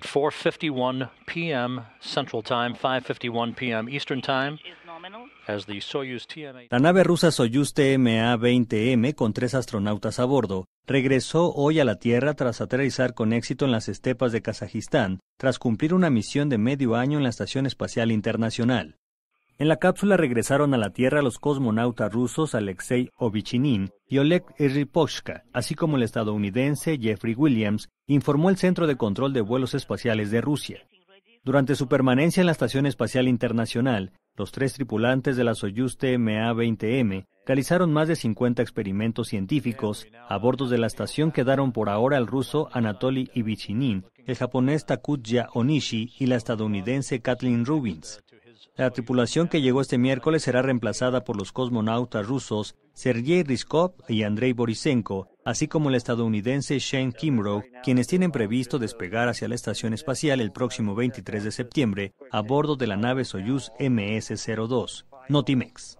Central La nave rusa Soyuz TMA-20M con tres astronautas a bordo regresó hoy a la Tierra tras aterrizar con éxito en las estepas de Kazajistán, tras cumplir una misión de medio año en la Estación Espacial Internacional. En la cápsula regresaron a la Tierra los cosmonautas rusos Alexei Ovichinin y Oleg Ripochka, así como el estadounidense Jeffrey Williams, informó el Centro de Control de Vuelos Espaciales de Rusia. Durante su permanencia en la Estación Espacial Internacional, los tres tripulantes de la Soyuz TMA-20M realizaron más de 50 experimentos científicos. A bordo de la estación quedaron por ahora el ruso Anatoly Ivichinin, el japonés Takuya Onishi y la estadounidense Kathleen Rubins. La tripulación que llegó este miércoles será reemplazada por los cosmonautas rusos Sergei Ryskov y Andrei Borisenko, así como el estadounidense Shane Kimbrough, quienes tienen previsto despegar hacia la estación espacial el próximo 23 de septiembre a bordo de la nave Soyuz MS-02, Notimex.